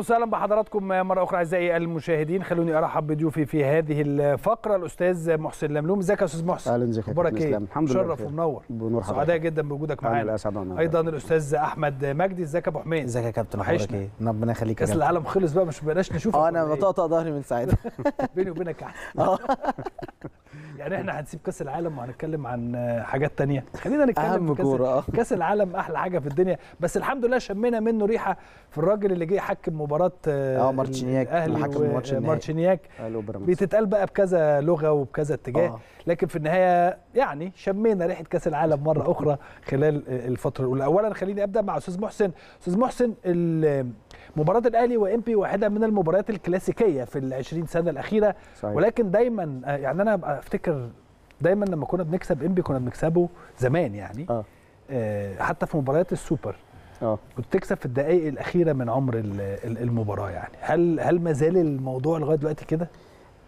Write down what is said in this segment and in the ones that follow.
وسهلا بحضراتكم مره اخرى اعزائي المشاهدين خلوني ارحب بضيوفي في هذه الفقره الاستاذ محسن لملوم ازيك يا استاذ محسن اهلا ازيك يا ايه الحمد لله شرف ومنور بنور حضرتك سعداء جدا بوجودك معانا ايضا الاستاذ احمد مجدي ازيك يا ابو حميد ازيك يا كابتن حضرتك إيه؟ ربنا يخليك كاس العالم خلص بقى مش بلاش نشوفك اه انا بطقطق ظهري من ساعتها بيني وبينك احسن يعني احنا هنسيب كاس العالم وهنتكلم عن حاجات تانية خلينا نتكلم كوره آه. كاس العالم احلى حاجه في الدنيا بس الحمد لله شمينا منه ريحه في الراجل اللي جه يحكم مباراه اه, آه، مارتشينياك اللي حكم مارتشينياك آه، بتتقال بقى بكذا لغه وبكذا اتجاه آه. لكن في النهايه يعني شمينا ريحه كاس العالم مره اخرى خلال الفتره الاولى اولا خليني ابدا مع استاذ محسن استاذ محسن مباراه الاهلي وامبي واحده من المباريات الكلاسيكيه في ال 20 سنه الاخيره صحيح. ولكن دايما آه، يعني انا افتكر دايما لما كنا بنكسب امبي كنا بنكسبه زمان يعني آه. آه. حتى في مباريات السوبر اه كنت تكسب في الدقائق الاخيره من عمر المباراه يعني هل هل ما زال الموضوع لغايه دلوقتي كده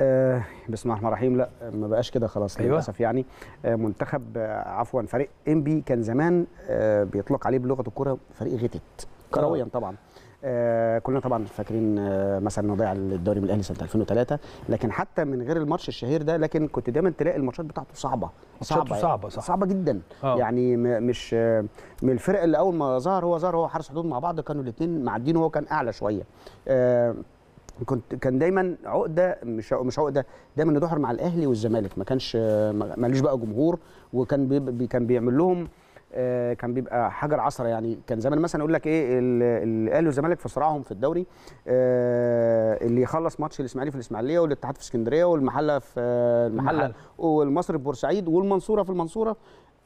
آه بسم الله الرحمن الرحيم لا ما بقاش كده خلاص أيوة. للاسف يعني آه منتخب آه عفوا فريق إمبي كان زمان آه بيطلق عليه بلغه الكره فريق غتت كرويا آه. طبعا آه، كلنا طبعا فاكرين آه، مثلا انه ضيع الدوري من الاهلي سنه 2003 لكن حتى من غير الماتش الشهير ده لكن كنت دايما تلاقي الماتشات بتاعته صعبه صعبه صعبه يعني، صعبه, صح. صعبة جدا أوه. يعني مش آه، من الفرق اللي اول ما ظهر هو ظهر هو حارس حدود مع بعض كانوا الاثنين معدين وهو كان اعلى شويه كنت كان دايما عقده مش مش عقده دايما يدحر مع الاهلي والزمالك ما كانش ماليش بقى جمهور وكان بي كان بيعمل لهم آه، كان بيبقى حجر عصره يعني كان زمان مثلا يقول لك ايه الاهلي والزمالك في صراعهم في الدوري آه، اللي يخلص ماتش الاسماعيلي في الاسماعيليه والاتحاد في اسكندريه والمحله في آه، المحله والمصري في بورسعيد والمنصوره في المنصوره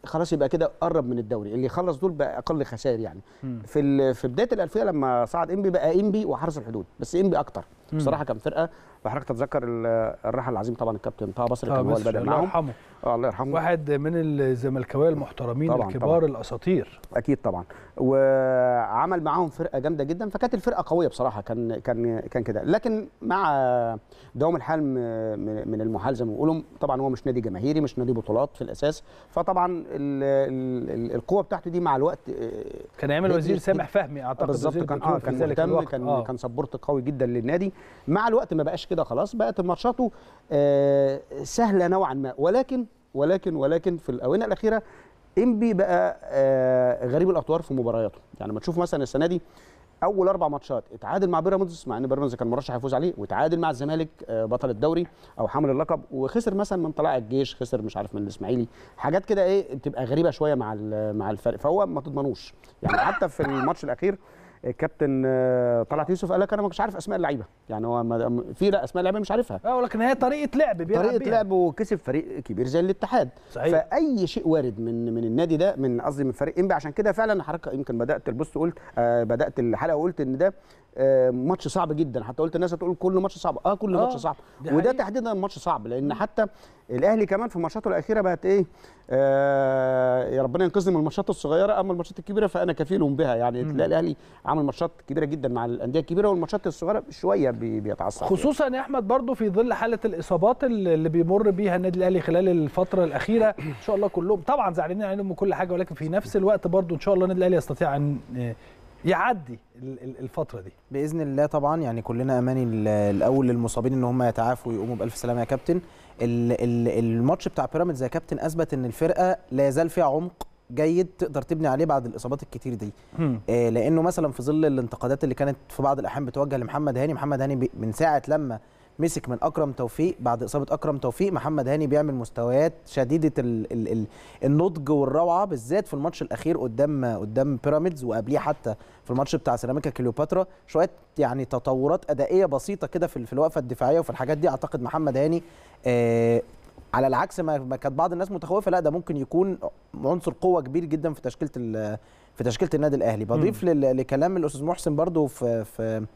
خلاص يبقى كده قرب من الدوري اللي يخلص دول بقى اقل خسائر يعني م. في في بدايه الالفيه لما صعد انبي بقى انبي وحرس الحدود بس انبي اكتر بصراحه كان فرقه وحضرتك تتذكر الراحل العظيم طبعا الكابتن طه بصري آه، كان هو بدا معاهم الله يرحمه اه الله يرحمه واحد من الزملكاويه المحترمين طبعًا الكبار طبعًا. الاساطير اكيد طبعا وعمل معاهم فرقه جامده جدا فكانت الفرقه قويه بصراحه كان كان كان كده لكن مع دوام الحال من المحال زي ما بيقولوا طبعا هو مش نادي جماهيري مش نادي بطولات في الاساس فطبعا القوه بتاعته دي مع الوقت آه، كان يعمل وزير سامح فهمي اعتقد بالظبط كان اه كان مهتم كان آه. كان سبورت قوي جدا للنادي مع الوقت ما بقاش كده كده خلاص بقت ماتشاته آه، سهله نوعا ما ولكن ولكن ولكن في الاونه الاخيره امبي بقى آه، غريب الاطوار في مبارياته يعني لما تشوف مثلا السنه دي اول اربع ماتشات اتعادل مع بيراميدز مع ان بيراميدز كان مرشح يفوز عليه واتعادل مع الزمالك آه، بطل الدوري او حامل اللقب وخسر مثلا من طلائع الجيش خسر مش عارف من الاسماعيلي حاجات كده ايه بتبقى غريبه شويه مع مع الفرق فهو ما تضمنوش يعني حتى في الماتش الاخير الكابتن آه، طلعت يوسف قال لك انا ما كنتش عارف اسماء اللعيبه يعني هو في لا اسماء اللعيبه مش عارفها اه ولكن هي طريقه لعب بيلعب طريقه بيها. لعب وكسب فريق كبير زي الاتحاد صحيح. فاي شيء وارد من من النادي ده من قصدي من فريق انبي عشان كده فعلا حركه يمكن بدات البص قلت آه بدات الحلقه وقلت ان ده آه، ماتش صعب جدا حتى قلت الناس هتقول كل ماتش صعب اه كل ماتش آه، صعب وده تحديدا ماتش صعب لان حتى الاهلي كمان في ماتشاته الاخيره بقت ايه آه يا ربنا ينقذني من الماتشات الصغيره اما الماتشات الكبيره فانا كفيل بها يعني تلاقي الاهلي عامل ماتشات كبيره جدا مع الانديه الكبيره والماتشات الصغيره شويه بيتعصب يعني. خصوصا يا احمد برضو في ظل حاله الاصابات اللي بيمر بيها النادي الاهلي خلال الفتره الاخيره ان شاء الله كلهم طبعا زعلانين عليهم كل حاجه ولكن في نفس الوقت برضو ان شاء الله النادي الاهلي يستطيع ان آه، يعدي الفتره دي باذن الله طبعا يعني كلنا اماني الاول للمصابين ان هم يتعافوا ويقوموا بالف سلامه يا كابتن الماتش بتاع بيراميدز يا كابتن اثبت ان الفرقه لا يزال فيها عمق جيد تقدر تبني عليه بعد الاصابات الكتير دي آه لانه مثلا في ظل الانتقادات اللي كانت في بعض الاحيان بتوجه لمحمد هاني محمد هاني من ساعه لما مسك من اكرم توفيق بعد اصابه اكرم توفيق محمد هاني بيعمل مستويات شديده الـ الـ الـ النضج والروعه بالذات في الماتش الاخير قدام قدام بيراميدز وقبليه حتى في الماتش بتاع سيراميكا كليوباترا شويه يعني تطورات ادائيه بسيطه كده في الوقفه الدفاعيه وفي الحاجات دي اعتقد محمد هاني آه على العكس ما كانت بعض الناس متخوفه لا ده ممكن يكون عنصر قوه كبير جدا في تشكيله في تشكيله النادي الاهلي بضيف لكلام الاستاذ محسن برده في في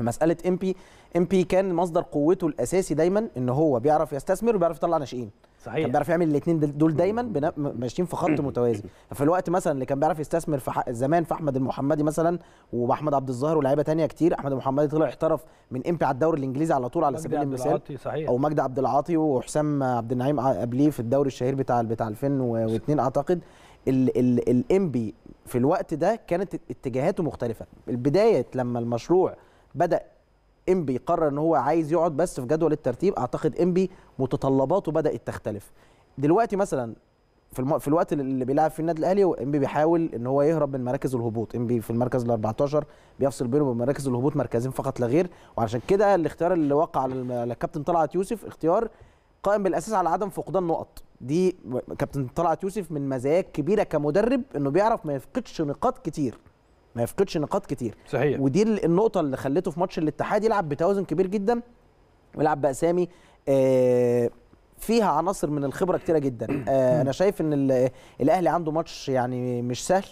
مساله ام بي ام بي كان مصدر قوته الاساسي دايما ان هو بيعرف يستثمر وبيعرف يطلع ناشئين صحيح كان بيعرف يعمل الاثنين دول دايما ماشيين في خط متوازي في الوقت مثلا اللي كان بيعرف يستثمر في زمان في احمد المحمدي مثلا واحمد عبد الظاهر ولاعيبه تانية كتير احمد المحمدي طلع احترف من امبي على الدوري الانجليزي على طول على سبيل المثال صحيح. او مجدي عبد العاطي وحسام عبد النعيم قبليه في الدوري الشهير بتاع بتاع 2002 اعتقد الامبي في الوقت ده كانت اتجاهاته مختلفه البدايه لما المشروع بدا انبي قرر ان هو عايز يقعد بس في جدول الترتيب اعتقد انبي متطلباته بدات تختلف دلوقتي مثلا في, في الوقت اللي بيلعب فيه النادي الاهلي انبي بيحاول ان هو يهرب من مراكز الهبوط انبي في المركز ال 14 بيفصل بينه وبين مراكز الهبوط مركزين فقط لا غير وعشان كده الاختيار اللي وقع على الكابتن طلعت يوسف اختيار قائم بالاساس على عدم فقدان نقط دي كابتن طلعت يوسف من مزاياه كبيره كمدرب انه بيعرف ما يفقدش نقاط كتير ما يفقدش نقاط كتير صحيح ودي النقطه اللي خلته في ماتش الاتحاد يلعب بتوازن كبير جدا ويلعب باسامي آه فيها عناصر من الخبره كتيره جدا آه انا شايف ان الاهلي عنده ماتش يعني مش سهل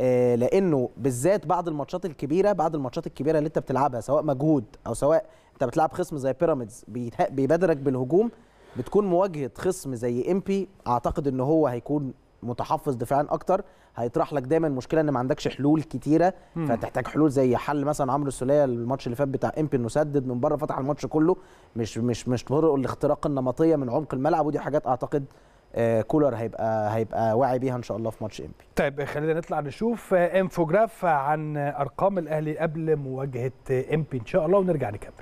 آه لانه بالذات بعد الماتشات الكبيره بعد الماتشات الكبيره اللي انت بتلعبها سواء مجهود او سواء انت بتلعب خصم زي بيراميدز بيبادرك بالهجوم بتكون مواجهه خصم زي امبي اعتقد ان هو هيكون متحفظ دفاعا اكتر هيطرح لك دايما مشكله ان ما عندكش حلول كتيره فتحتاج حلول زي حل مثلا عمرو السوليه الماتش اللي فات بتاع امبي انه سدد من بره فتح الماتش كله مش مش مش طرق الاختراق النمطيه من عمق الملعب ودي حاجات اعتقد آه، كولر هيبقى هيبقى واعي بيها ان شاء الله في ماتش امبي طيب خلينا نطلع نشوف آه، انفوجراف عن ارقام الاهلي قبل مواجهه آه، امبي ان شاء الله ونرجع نكمل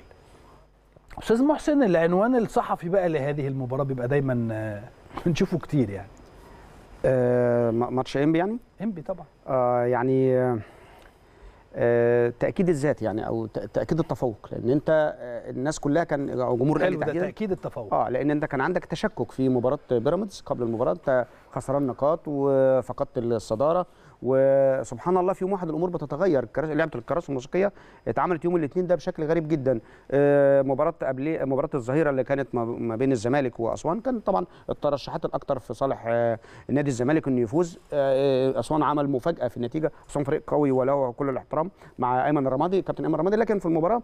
استاذ محسن العنوان الصحفي بقى لهذه المباراه بيبقى دايما بنشوفه كتير يعني آه، ماتش انبي يعني؟ انبي طبعا آه يعني آه تاكيد الذات يعني او تاكيد التفوق لان انت آه، الناس كلها كان او آه، جمهور الاهلي تحديدا تاكيد التفوق اه لان انت كان عندك تشكك في مباراه بيراميدز قبل المباراه انت خسران نقاط وفقدت الصداره وسبحان الله في يوم واحد الامور بتتغير لعبه الكراسي الموسيقيه اتعملت يوم الاثنين ده بشكل غريب جدا آه، مباراه قبل مباراه الظهيره اللي كانت ما بين الزمالك واسوان كان طبعا الترشحات الاكثر في صالح آه، نادي الزمالك انه يفوز آه، اسوان عمل مفاجاه في النتيجه اسوان فريق قوي وله كل الاحترام مع ايمن الرمادي كابتن ايمن الرمادي لكن في المباراه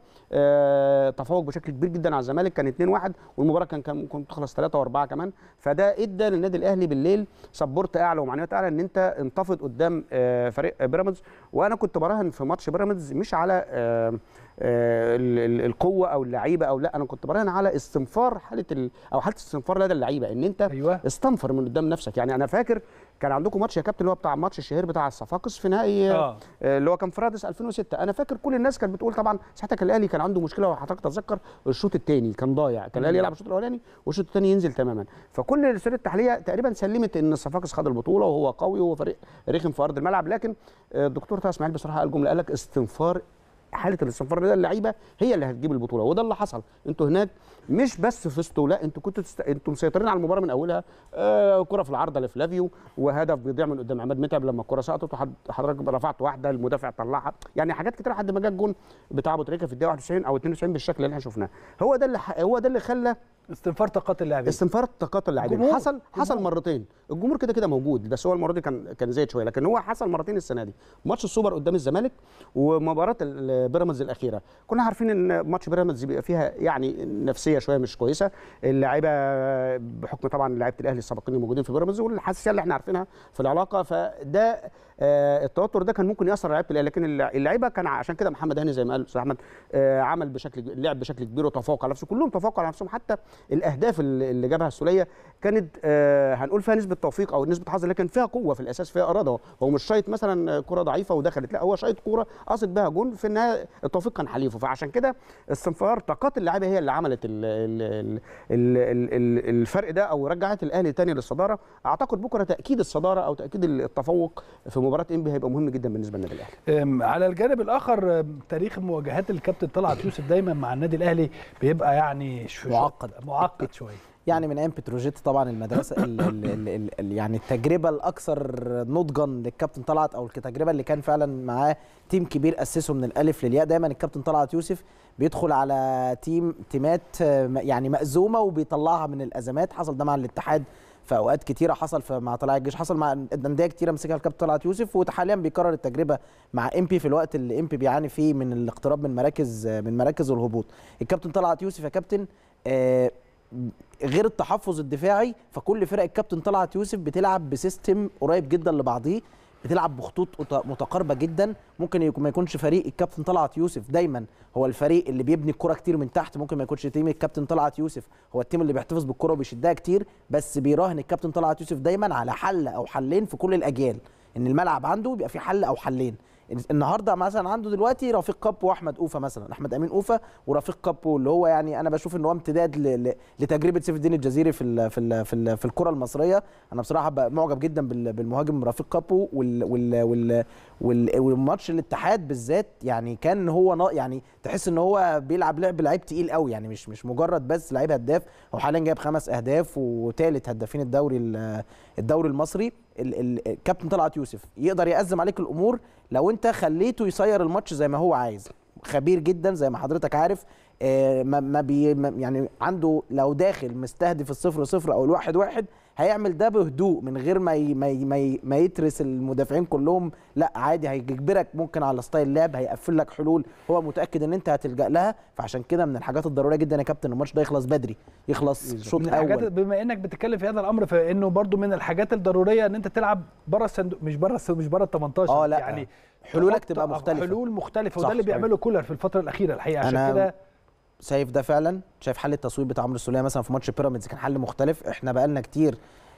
تفوق بشكل كبير جدا على الزمالك كان 2-1 والمباراه كان ممكن تخلص 3 و4 كمان فده ادى للنادي الاهلي بالليل سبورت اعلى ومعنويات اعلى ان انت انتفض قدام آه، فريق بيراميدز وانا كنت براهن في ماتش بيراميدز مش على آه، آه، القوه او اللعيبه او لا انا كنت براهن على استنفار حاله او حاله استنفار لدى اللعيبه ان انت أيوة. استنفر من قدام نفسك يعني انا فاكر كان عندكم ماتش يا كابتن اللي هو بتاع الماتش الشهير بتاع الصفاقس في نهائي آه. آه. اللي هو كان في رادس 2006 انا فاكر كل الناس كانت بتقول طبعا ساعتها الاهلي كان عنده مشكله وحضرتك تتذكر الشوط الثاني كان ضايع كان الاهلي يلعب الشوط الاولاني والشوط الثاني ينزل تماما فكل رساله التحليليه تقريبا سلمت ان الصفاقس خد البطوله وهو قوي وهو فريق رخم في ارض الملعب لكن آه، الدكتور طه اسماعيل بصراحه قال جمله قال لك استنفار حاله الاستنفار ده اللعيبه هي اللي هتجيب البطوله وده اللي حصل انتوا هناك مش بس في لا انتوا كنتوا تست... انتوا مسيطرين على المباراه من اولها آه كره في العارضه لفلافيو وهدف بيضيع من قدام عماد متعب لما الكره سقطت وحضرتك رفعت واحده المدافع طلعها يعني حاجات كتير لحد ما جه الجون بتاع ابو تريكه في الدقيقه 91 او 92 بالشكل اللي احنا شفناه هو ده اللي ح... هو ده اللي خلى استنفار طاقات اللاعبين استنفار طاقات اللاعبين حصل حصل مرتين الجمهور كده كده موجود بس هو المره دي كان كان زايد شويه لكن هو حصل مرتين السنه دي ماتش السوبر قدام الزمالك ومباراه بيراميدز الاخيره كنا عارفين ان ماتش بيراميدز بيبقى فيها يعني نفسيه شويه مش كويسه اللعيبه بحكم طبعا لعيبه الاهلي السابقين الموجودين في بيراميدز والحساسيه اللي احنا عارفينها في العلاقه فده آه، التوتر ده كان ممكن ياثر على لعيبه الاهلي لكن اللعيبه كان عشان كده محمد هاني زي ما قال استاذ احمد آه، عمل بشكل لعب بشكل كبير وتفوق على نفسه كلهم تفوق على نفسهم حتى الاهداف اللي جابها السوليه كانت آه، هنقول فيها نسبه توفيق او نسبه حظ لكن فيها قوه في الاساس فيها اراده هو مش شايط مثلا كره ضعيفه ودخلت لا هو شايط كوره قصد بها جون في النهايه التوفيق كان حليفه فعشان كده استنفار طاقات اللعيبه هي اللي عملت الـ الـ الـ الـ الفرق ده او رجعت الاهلي تاني للصداره اعتقد بكره تاكيد الصداره او تاكيد التفوق في مباراه انبي هيبقى مهم جدا بالنسبه للنادي الاهلي على الجانب الاخر تاريخ مواجهات الكابتن طلعت يوسف دايما مع النادي الاهلي بيبقى يعني معقد معقد شويه يعني من ايام بتروجيت طبعا المدرسه الـ الـ الـ الـ يعني التجربه الاكثر نضجا للكابتن طلعت او التجربه اللي كان فعلا معاه تيم كبير اسسه من الالف للياء دايما الكابتن طلعت يوسف بيدخل على تيم تيمات يعني مأزومه وبيطلعها من الازمات حصل ده مع الاتحاد في اوقات كتيره حصل مع طلع الجيش حصل مع انديه كتيره مسكها الكابتن طلعت يوسف وحاليا بيكرر التجربه مع امبي في الوقت اللي امبي بيعاني فيه من الاقتراب من مراكز من مراكز الهبوط الكابتن طلعت يوسف يا كابتن آه غير التحفظ الدفاعي فكل فرق الكابتن طلعت يوسف بتلعب بسيستم قريب جدا لبعضيه بتلعب بخطوط متقاربه جدا ممكن ما يكونش فريق الكابتن طلعت يوسف دايما هو الفريق اللي بيبني الكره كتير من تحت ممكن ما يكونش تيم الكابتن طلعت يوسف هو التيم اللي بيحتفظ بالكره وبيشدها كتير بس بيراهن الكابتن طلعت يوسف دايما على حل او حلين في كل الاجيال ان الملعب عنده بيبقى فيه حل او حلين النهارده مثلا عنده دلوقتي رفيق كابو واحمد اوفا مثلا احمد امين اوفا ورفيق كابو اللي هو يعني انا بشوف ان هو امتداد لتجربه سيف الدين الجزيري في ال في ال في, ال في الكره المصريه انا بصراحه معجب جدا بالمهاجم رفيق كابو وال وال وال وال والماتش الاتحاد بالذات يعني كان هو يعني تحس ان هو بيلعب لعب لعيب تقيل قوي يعني مش مش مجرد بس لعيب هداف هو حاليا جايب خمس اهداف وثالث هدافين الدوري الدوري المصري الكابتن طلعت يوسف يقدر يأزم عليك الامور لو انت خليته يسير الماتش زي ما هو عايز خبير جدا زي ما حضرتك عارف آه، ما بي يعني عنده لو داخل مستهدف الصفر صفر او الواحد واحد هيعمل ده بهدوء من غير ما ي... ما ي... ما, ي... ما يترس المدافعين كلهم لا عادي هيجبرك ممكن على ستايل لعب هيقفل لك حلول هو متاكد ان انت هتلجا لها فعشان كده من الحاجات الضروريه جدا يا كابتن الماتش ده يخلص بدري يخلص شوط اول بما انك بتتكلم في هذا الامر فانه برضو من الحاجات الضروريه ان انت تلعب بره الصندوق مش بره مش بره ال 18 اه لا يعني حلولك تبقى مختلفه حلول مختلفه وده اللي بيعمله كولر في الفتره الاخيره الحقيقه عشان كده شايف ده فعلا شايف حل التصويت بتاع عمرو السوليه مثلا في ماتش بيراميدز كان حل مختلف احنا بقالنا كتير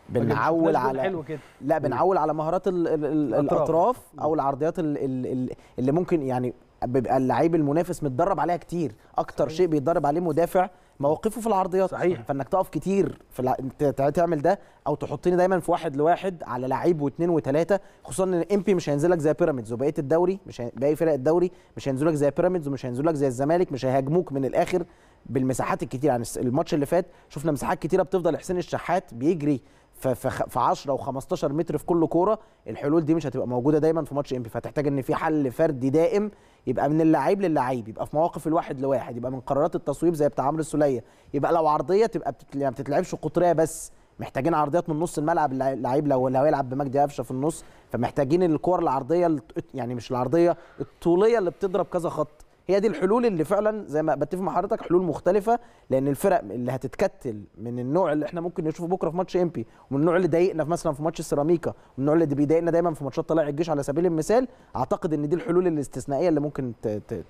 بنعول على حلو كده. لا بنعول على مهارات الـ الـ ال الاطراف او العرضيات الـ الـ اللي ممكن يعني بيبقى اللعيب المنافس متدرب عليها كتير اكتر شيء بيتدرب عليه مدافع مواقفه في العرضيات صحيح فانك تقف كتير في الع... تعمل ده او تحطني دايما في واحد لواحد على لعيب واثنين وثلاثه خصوصا ان امبي مش هينزلك زي بيراميدز وبقيه الدوري مش هي... باقي فرق الدوري مش هينزلك زي بيراميدز ومش هينزلك زي الزمالك مش هيهاجموك من الاخر بالمساحات الكتير يعني الماتش اللي فات شفنا مساحات كتيره بتفضل حسين الشحات بيجري في 10 و15 متر في كل كوره الحلول دي مش هتبقى موجوده دايما في ماتش امبي فتحتاج ان في حل فردي دائم يبقى من اللعيب للعيب يبقى في مواقف الواحد لواحد يبقى من قرارات التصويب زي بتاع عمرو السوليه يبقى لو عرضيه تبقى يعني ما بتتلعبش قطريه بس محتاجين عرضيات من نص الملعب اللعيب لو لو هيلعب بمجدي قفشه في النص فمحتاجين الكور العرضيه يعني مش العرضيه الطوليه اللي بتضرب كذا خط هي دي الحلول اللي فعلا زي ما بتفق مع حضرتك حلول مختلفه لان الفرق اللي هتتكتل من النوع اللي احنا ممكن نشوفه بكره في ماتش امبي ومن النوع اللي ضايقنا مثلا في ماتش سيراميكا ومن النوع اللي بيضايقنا دايما في ماتشات طلائع الجيش على سبيل المثال اعتقد ان دي الحلول الاستثنائيه اللي ممكن ت... ت...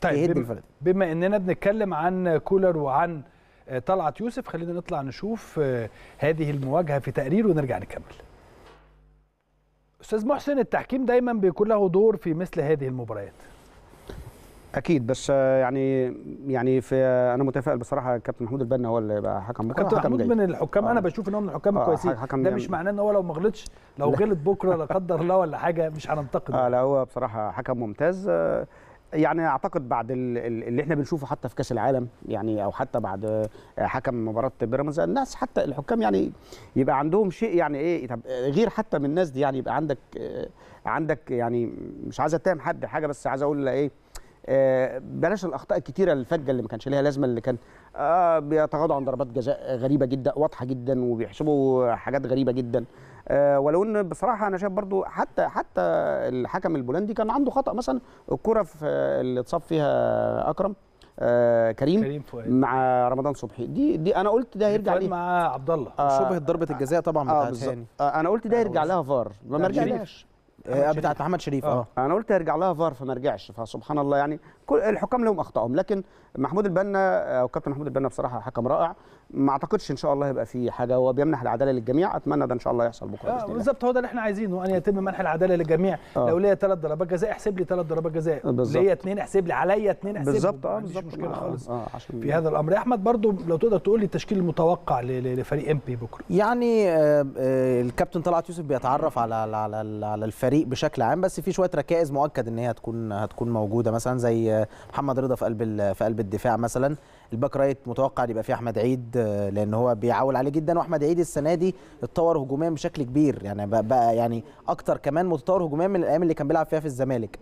طيب بما اننا بنتكلم عن كولر وعن آه، طلعت يوسف خلينا نطلع نشوف آه، هذه المواجهه في تقرير ونرجع نكمل استاذ محسن التحكيم دايما بيكون له دور في مثل هذه المباريات اكيد بس يعني يعني في انا متفائل بصراحه كابتن محمود البنا هو اللي يبقى حكم بكره آه، كابتن محمود من الحكام آه. انا بشوف ان هو من الحكام آه الكويسين ده مش معناه ان هو لو ما غلطش لو غلط بكره لا قدر الله ولا حاجه مش هننتقد اه لا هو بصراحه حكم ممتاز آه، يعني اعتقد بعد اللي احنا بنشوفه حتى في كاس العالم يعني او حتى بعد آه، حكم مباراه بيراميدز الناس حتى الحكام يعني يبقى عندهم شيء يعني ايه طب غير حتى من الناس دي يعني يبقى عندك عندك يعني مش عايز اتهم حد حاجه بس عايز اقول ايه آه، بلاش الاخطاء الكتيره الفجه اللي ما كانش ليها لازمه اللي كان آه بيتغاضوا عن ضربات جزاء غريبه جدا واضحه جدا وبيحسبوا حاجات غريبه جدا آه، ولو ان بصراحه انا شايف برضو حتى حتى الحكم البولندي كان عنده خطا مثلا الكره في اللي اتصاب فيها اكرم آه، كريم, كريم فؤاد. مع رمضان صبحي دي دي انا قلت ده هيرجع ليه مع عبد الله آه ضربه الجزاء طبعا بتاعت آه, آه انا قلت ده هيرجع لها فار ما رجعلهاش آه، بتاعت محمد شريف آه. اه انا قلت هرجع لها فار فما رجعش فسبحان الله يعني كل الحكام لهم اخطائهم لكن محمود البنا آه، او كابتن محمود البنا بصراحه حكم رائع ما اعتقدش ان شاء الله هيبقى في حاجه هو بيمنح العداله للجميع اتمنى ده ان شاء الله يحصل بكره آه بالظبط هو ده اللي احنا عايزينه ان يتم منح العداله للجميع آه. لو ليا ثلاث ضربات جزاء احسب لي ثلاث ضربات جزاء ليا اثنين احسب لي عليا اثنين احسب بالظبط اه بالظبط مشكله آه. خالص آه. عشان في هذا الامر احمد برضو لو تقدر تقول لي التشكيل المتوقع لفريق ام بي بكره يعني آه, آه، الكابتن طلعت يوسف بيتعرف على على على الفريق بشكل عام بس في شويه ركائز مؤكد ان هي هتكون هتكون موجوده مثلا زي آه، محمد رضا في قلب في قلب الدفاع مثلا الباك رايت متوقع يبقى فيه احمد عيد آه، لان هو بيعول عليه جدا واحمد عيد السنه دي اتطور هجوميا بشكل كبير يعني بقى يعني اكتر كمان متطور هجوميا من الايام اللي كان بيلعب فيها في الزمالك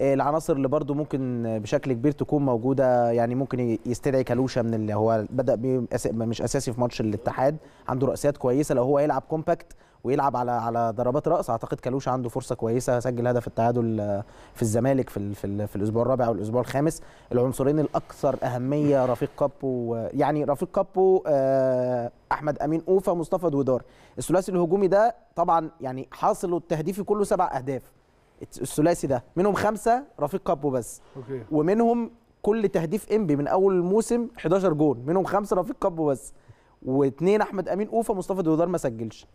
آه، العناصر اللي برده ممكن بشكل كبير تكون موجوده يعني ممكن يستدعي كالوشا من اللي هو بدا مش اساسي في ماتش الاتحاد عنده رأسيات كويسه لو هو يلعب كومباكت ويلعب على على ضربات راس اعتقد كالوش عنده فرصه كويسه سجل هدف التعادل آه، في الزمالك في في, في الاسبوع الرابع او الاسبوع الخامس العنصرين الاكثر اهميه رفيق كابو آه، يعني رفيق كابو آه، احمد امين اوفا مصطفى دودار الثلاثي الهجومي ده طبعا يعني حاصل التهديفي كله سبع اهداف الثلاثي ده منهم خمسه رفيق كابو بس أوكي. ومنهم كل تهديف انبي من اول الموسم 11 جون منهم خمسه رفيق كابو بس واثنين احمد امين اوفا مصطفى دودار ما سجلش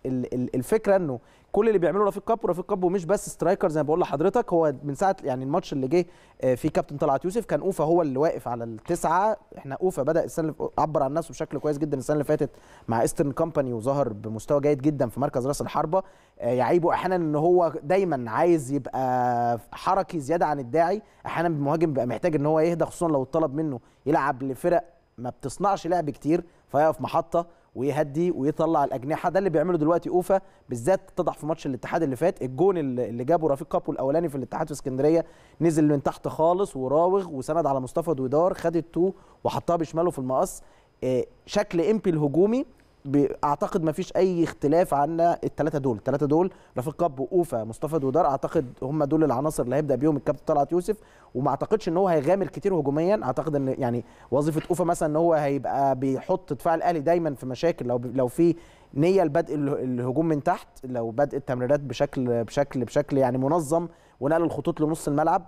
الفكره انه كل اللي بيعمله رفيق كاب رفيق كاب مش بس سترايكر زي ما بقول لحضرتك هو من ساعه يعني الماتش اللي جه آه، فيه كابتن طلعت يوسف كان اوفا هو اللي واقف على التسعه احنا اوفا بدا السنه اللي عبر عن نفسه بشكل كويس جدا السنه اللي فاتت مع ايسترن كومباني وظهر بمستوى جيد جدا في مركز راس الحربه آه، يعيبه احيانا ان هو دايما عايز يبقى حركي زياده عن الداعي احيانا المهاجم بيبقى محتاج ان هو يهدى خصوصا لو اتطلب منه يلعب لفرق ما بتصنعش لعب كتير فيقف محطه ويهدي ويطلع الاجنحه ده اللي بيعمله دلوقتي اوفا بالذات اتضح في ماتش الاتحاد اللي فات الجون اللي جابه رفيق كابو الاولاني في الاتحاد في اسكندريه نزل من تحت خالص وراوغ وسند على مصطفى دويدار خد التو وحطها بشماله في المقص آه، شكل امبي الهجومي اعتقد ما فيش اي اختلاف عن الثلاثه دول الثلاثه دول رفيق كاب واوفا مصطفى دودار اعتقد هم دول العناصر اللي هيبدا بيهم الكابتن طلعت يوسف وما اعتقدش ان هو هيغامر كتير هجوميا اعتقد ان يعني وظيفه اوفا مثلا ان هو هيبقى بيحط دفاع الاهلي دايما في مشاكل لو لو في نيه لبدء الهجوم من تحت لو بدء التمريرات بشكل بشكل بشكل يعني منظم ونقل الخطوط لنص الملعب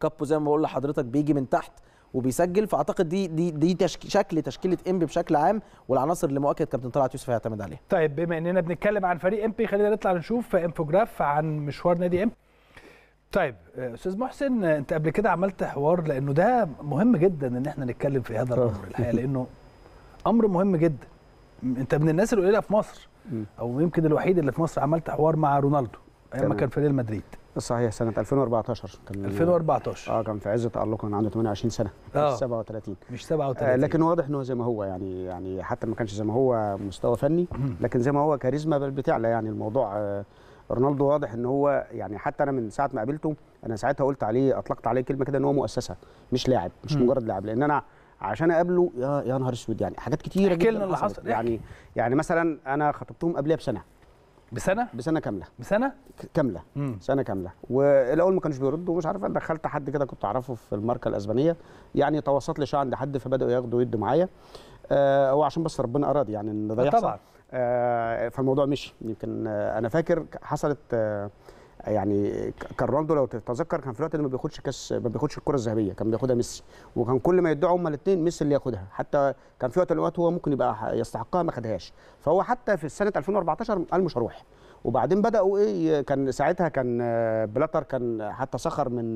كابو زي ما بقول لحضرتك بيجي من تحت وبيسجل فاعتقد دي دي دي تشك شكل تشكيله انبي بشكل عام والعناصر اللي مؤكد كابتن طلعت يوسف هيعتمد عليها. طيب بما اننا بنتكلم عن فريق انبي خلينا نطلع نشوف انفوجراف عن مشوار نادي انبي. طيب استاذ محسن انت قبل كده عملت حوار لانه ده مهم جدا ان احنا نتكلم في هذا الامر الحقيقه لانه امر مهم جدا انت من الناس القليله في مصر او يمكن الوحيد اللي في مصر عملت حوار مع رونالدو ايام ما كان في ريال مدريد صحيح سنه 2014 كان 2014 اه كان في عز تالقه كان عنده 28 سنه آه. مش 37 مش 37 آه لكن واضح ان هو زي ما هو يعني يعني حتى ما كانش زي ما هو مستوى فني لكن زي ما هو كاريزما بل بتعلى يعني الموضوع آه رونالدو واضح ان هو يعني حتى انا من ساعه ما قابلته انا ساعتها قلت عليه اطلقت عليه كلمه كده ان هو مؤسسه مش لاعب مش م. مجرد لاعب لان انا عشان اقابله يا يا نهار اسود يعني حاجات كتيره جدا اللي حصل يعني يعني مثلا انا خطبتهم قبلها بسنه بسنه بسنه كامله بسنه كامله مم. سنه كامله والاول ما كانوش بيردوا ومش عارف دخلت حد كده كنت اعرفه في الماركه الاسبانيه يعني توسط لي شويه عند حد فبداوا ياخدوا ويدوا معايا آه هو عشان بس ربنا اراد يعني ان ده يحصل طبعا آه فالموضوع مشي يمكن آه انا فاكر حصلت آه يعني كان رونالدو لو تتذكر كان في الوقت ده ما بياخدش كاس ما بياخدش الكره الذهبيه كان بياخدها ميسي وكان كل ما يدعوا هما الاثنين ميسي اللي ياخدها حتى كان في وقت الوقت هو ممكن يبقى يستحقها ما خدهاش فهو حتى في سنه 2014 قال مش هروح وبعدين بداوا ايه كان ساعتها كان آه، بلاتر كان حتى سخر من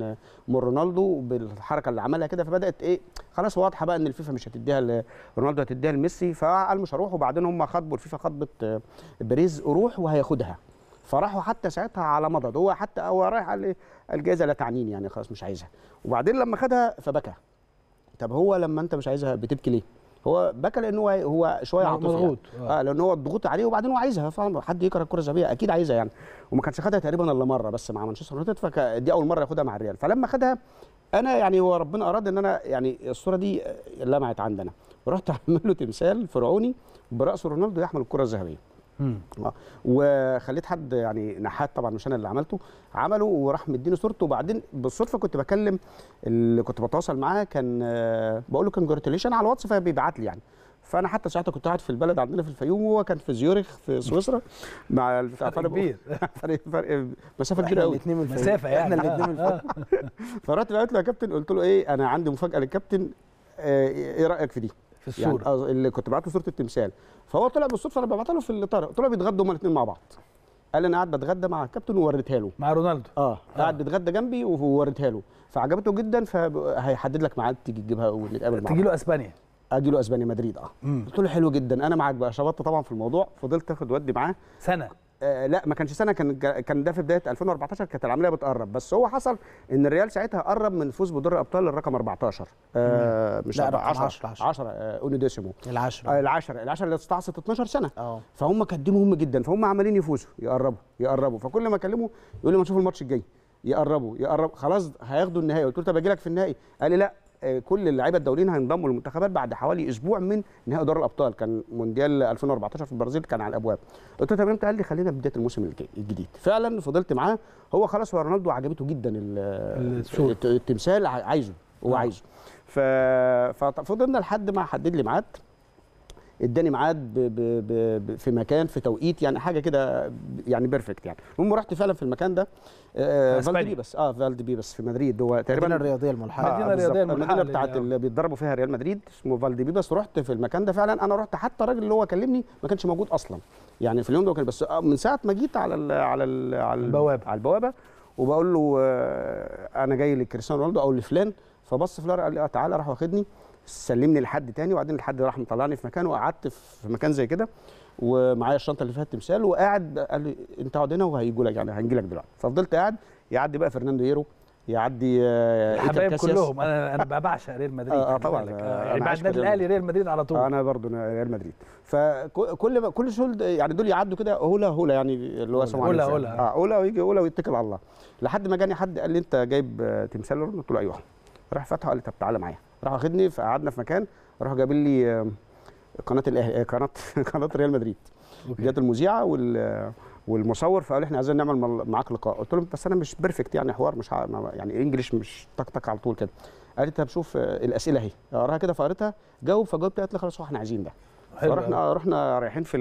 من رونالدو بالحركه اللي عملها كده فبدات ايه خلاص واضحه بقى ان الفيفا مش هتديها رونالدو هتديها لميسي فقال مش هروح وبعدين هم خطبوا الفيفا خطبت آه، بريز روح وهياخدها فراحوا حتى ساعتها على مضض هو حتى هو رايح قال الجائزه لا تعنيني يعني خلاص مش عايزها وبعدين لما خدها فبكى طب هو لما انت مش عايزها بتبكي ليه هو بكى لان هو هو شويه عاطفي يعني. مضغوط يعني. اه لان هو الضغوط عليه وبعدين هو عايزها فاهم حد يكره الكره الذهبيه اكيد عايزها يعني وما كانش خدها تقريبا الا مره بس مع مانشستر يونايتد فدي اول مره ياخدها مع الريال فلما خدها انا يعني هو ربنا اراد ان انا يعني الصوره دي آه، لمعت عندنا رحت عامل له تمثال فرعوني براسه رونالدو يحمل الكره الذهبيه آه. وخليت حد يعني نحات طبعا مش انا اللي عملته عمله وراح مديني صورته وبعدين بالصدفه كنت بكلم اللي كنت بتواصل معاه كان آه، بقول له كونجراتيليشن على الواتس فبيبعت لي يعني فانا حتى ساعتها كنت قاعد في البلد عندنا في الفيوم وهو كان في زيورخ في سويسرا مع فرق كبير فرق فرق مسافه كبيره قوي الاثنين من مسافه يعني احنا الاثنين من الفيوم فرحت قلت له يا كابتن قلت له ايه انا عندي مفاجاه للكابتن آه، ايه رايك في دي؟ في الصوره يعني اللي كنت بعته صوره التمثال فهو طلع بالصدفه انا ببعتها له في الطارق طلعوا بيتغدوا هما الاثنين مع بعض قال انا قاعد بتغدى مع الكابتن ووريتها له مع رونالدو اه, آه. قاعد بيتغدى جنبي ووريتها له فعجبته جدا فهيحدد لك ميعاد تيجي تجيبها ونتقابل معاه تجي له اسبانيا اجي له اسبانيا مدريد اه قلت له حلو جدا انا معاك بقى شبطت طبعا في الموضوع فضلت اخد ودي معاه سنه آه لا ما كانش سنه كان كان ده في بدايه 2014 كانت العمليه بتقرب بس هو حصل ان الريال ساعتها قرب من الفوز بدور الابطال الرقم 14 آه مش 10 10 10 10 اونيديسيمو العشرة آه، العشرة العشرة اللي استعصت 12 سنه اه. فهم فهم دي مهم جدا فهم عمالين يفوزوا يقربوا يقربوا فكل ما اكلمه يقول لي ما نشوف الماتش الجاي يقربوا يقرب خلاص هياخدوا النهائي قلت له طب اجي لك في النهائي قال لي لا آه، كل اللعيبه الدوليين هينضموا للمنتخبات بعد حوالي اسبوع من نهائي دوري الابطال كان مونديال 2014 في البرازيل كان على الابواب قلت له تمام قال لي خلينا في بدايه الموسم الجديد فعلا فضلت معاه هو خلاص هو رونالدو عجبته جدا التمثال عايزه هو نعم. عايزه ففضلنا لحد ما حدد لي ميعاد اداني ميعاد في مكان في توقيت يعني حاجه كده يعني بيرفكت يعني المهم رحت فعلا في المكان ده آه، فالدي بس اه بيبس في مدريد هو تقريبا المدينه الرياضيه الملحقه آه المدينه الرياضيه الملحقه المدينه بتاعت اللي بيتدربوا فيها ريال مدريد اسمه بيبس رحت في المكان ده فعلا انا رحت حتى الراجل اللي هو كلمني ما كانش موجود اصلا يعني في اليوم ده كان بس آه، من ساعه ما جيت على الـ على الـ على البوابه على البوابه وبقول له آه انا جاي لكريستيانو رونالدو او لفلان فبص في الورقه قال لي آه، تعالى راح واخدني سلمني لحد تاني وبعدين الحد راح مطلعني في مكان وقعدت في مكان زي كده ومعايا الشنطه اللي فيها التمثال وقاعد قال لي انت اقعد هنا وهيجوا لك يعني هنجي لك دلوقتي ففضلت قاعد يعدي بقى فرناندو هيرو يعدي آه، الحبايب كلهم انا انا بعشق ريال مدريد اه, آه، طبعا آه, آه، يعني بعد النادي الاهلي ريال مدريد على طول انا برضو ريال مدريد فكل كل شغل يعني دول يعدوا كده هولا هولا يعني اللي هو سمعان هولا هولا اه هولا ويجي هولا ويتكل على الله لحد ما جاني حد قال لي انت جايب تمثال قلت له ايوه راح فاتحه قال لي طب تعالى معايا راح واخدني فقعدنا في مكان راح جاب لي آه، قناه الاهلي آه، قناه قناه ريال مدريد جت المذيعه وال والمصور فقال احنا عايزين نعمل معاك لقاء قلت لهم بس انا مش بيرفكت يعني حوار مش ع... يعني انجلش مش طق طق على طول كده قالت طب شوف آه، الاسئله اهي اقراها كده فقريتها جاوب فجاوبت قالت لي خلاص هو احنا عايزين ده رحنا رحنا رايحين في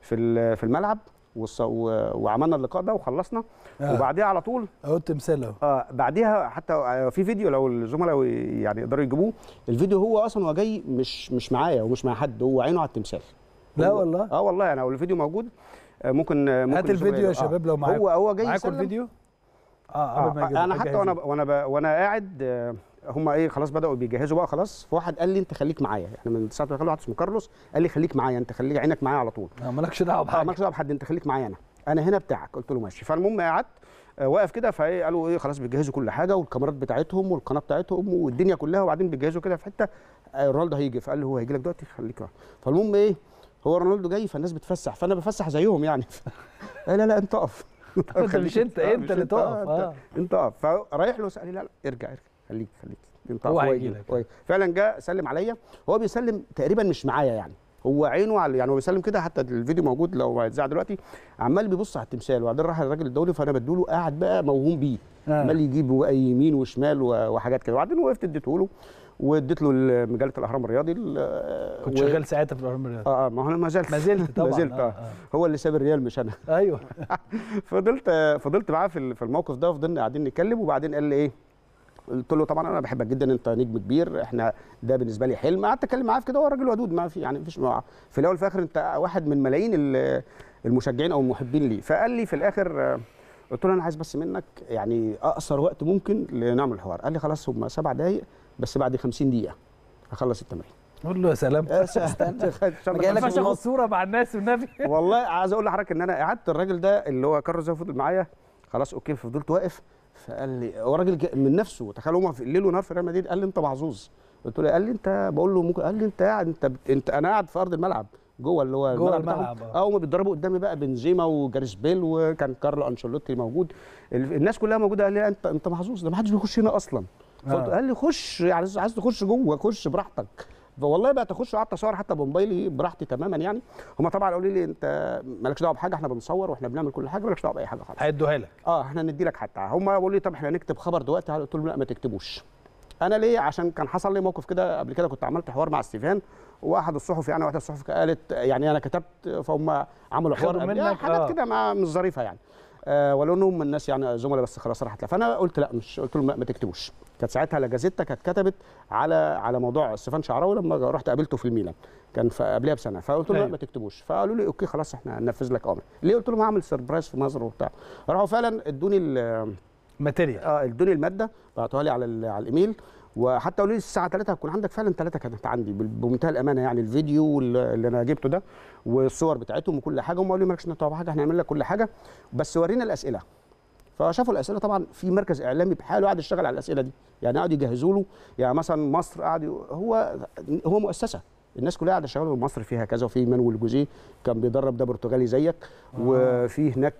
في في الملعب وعملنا اللقاء ده وخلصنا آه. وبعديها على طول اهو التمثال اهو اه بعديها حتى آه، في فيديو لو الزملاء يعني يقدروا يجيبوه الفيديو هو اصلا هو جاي مش مش معايا ومش مع حد هو عينه على التمثال لا والله اه والله يعني لو الفيديو موجود آه، ممكن آه، ممكن هات الفيديو يا شباب لو معاك هو هو جاي معاكم الفيديو اه, آه, آه انا حتى وانا وانا وانا قاعد آه هم ايه خلاص بداوا بيجهزوا بقى خلاص فواحد قال لي انت خليك معايا احنا من ساعه ما دخلوا واحد اسمه كارلوس قال لي خليك معايا انت خليك عينك معايا على طول مالكش دعوه بحد آه، مالكش دعوه بحد انت خليك معايا انا انا هنا بتاعك قلت له ماشي فالمهم قعدت آه، واقف كده فايه قالوا ايه خلاص بيجهزوا كل حاجه والكاميرات بتاعتهم والقناه بتاعتهم والدنيا كلها وبعدين بيجهزوا كده في حته آه، رونالدو هيجي فقال له هو هيجي لك دلوقتي خليك معايا فالمهم ايه هو رونالدو جاي فالناس بتفسح فانا بفسح زيهم يعني لا لا انت اقف انت مش انت انت اللي تقف انت اقف فرايح له سأل لي لا لا ارجع ارجع خليك خليك انت هو فعلا جه سلم عليا هو بيسلم تقريبا مش معايا يعني هو عينه على يعني هو بيسلم كده حتى الفيديو موجود لو هيتذاع دلوقتي عمال بيبص على التمثال وبعدين راح الراجل الدولي فانا بديله قاعد بقى موهوم بيه آه. عمال آه. يجيب يمين وشمال وحاجات كده وبعدين وقفت اديته له واديت له مجله الاهرام الرياضي كنت و... شغال ساعتها في الاهرام الرياضي اه اه ما هو انا ما زلت ما زلت طبعا ما زلت آه. آه. آه. هو اللي ساب الريال مش انا ايوه فضلت فضلت معاه في الموقف ده وفضلنا قاعدين نتكلم وبعدين قال لي ايه قلت له طبعا انا بحبك جدا انت نجم كبير احنا ده بالنسبه لي حلم قعدت اتكلم معاه في كده هو راجل ودود ما في يعني مفيش معه. في الاول وفي الاخر انت واحد من ملايين المشجعين او المحبين لي فقال لي في الاخر قلت له انا عايز بس منك يعني اقصر وقت ممكن لنعمل الحوار قال لي خلاص هم سبع دقائق بس بعد 50 دقيقه هخلص التمرين قول له يا سلام استنى جاي لك الصوره مع الناس والنبي والله عايز اقول لحضرتك ان انا قعدت الراجل ده اللي هو كارلوس فضل معايا خلاص اوكي فضلت واقف فقال لي هو راجل من نفسه تخيل هم في الليل ونهار في ريال مدريد قال لي انت محظوظ قلت له قال لي انت بقول له ممكن قال لي انت قاعد انت انت انا قاعد في ارض الملعب جوه اللي هو جوه الملعب اه هم بيتضربوا قدامي بقى بنزيما بيل وكان كارلو انشيلوتي موجود الناس كلها موجوده قال لي انت انت محظوظ ده ما حدش بيخش هنا اصلا آه. قال لي خش يعني عايز تخش جوه خش براحتك فوالله بقى تخش قعدت اصور حتى بموبايلي براحتي تماما يعني هم طبعا قالوا لي انت مالكش دعوه بحاجه احنا بنصور واحنا بنعمل كل حاجه مالكش دعوه باي حاجه خالص هيدوها لك اه احنا ندي لك حتى هم بيقولوا لي طب احنا نكتب خبر دلوقتي قلت لهم لا ما تكتبوش انا ليه عشان كان حصل لي موقف كده قبل كده كنت عملت حوار مع ستيفان واحد الصحف يعني واحده الصحف قالت يعني انا كتبت فهم عملوا حوار منك يعني حاجات آه. كده مش ظريفه يعني آه ولو انهم الناس يعني زملاء بس خلاص راحت فانا قلت لا مش قلت لهم ما تكتبوش كانت ساعتها لاجازيتا جازيتا كانت كتبت على على موضوع استفان شعراوي لما رحت قابلته في الميلان كان قبلها بسنه فقلت لهم لا أيوه. ما تكتبوش فقالوا لي اوكي خلاص احنا ننفذ لك امر ليه قلت لهم هعمل سربرايز في مصر وبتاع راحوا فعلا ادوني الماتيريال اه ادوني الماده بعتوها لي على على الايميل وحتى قالوا لي الساعه 3 هتكون عندك فعلا 3 كانت عندي بمنتهى الامانه يعني الفيديو اللي انا جبته ده والصور بتاعتهم وكل حاجه هم قالوا لي مالكش نتوقع حاجه هنعمل لك كل حاجه بس ورينا الاسئله فشافوا الاسئله طبعا في مركز اعلامي بحاله قاعد يشتغل على الاسئله دي يعني قعدوا يجهزوا له يعني مثلا مصر قعد هو هو مؤسسه الناس كلها قاعده شغاله مصر فيها كذا وفي مانويل جوزيه كان بيدرب ده برتغالي زيك آه. وفي هناك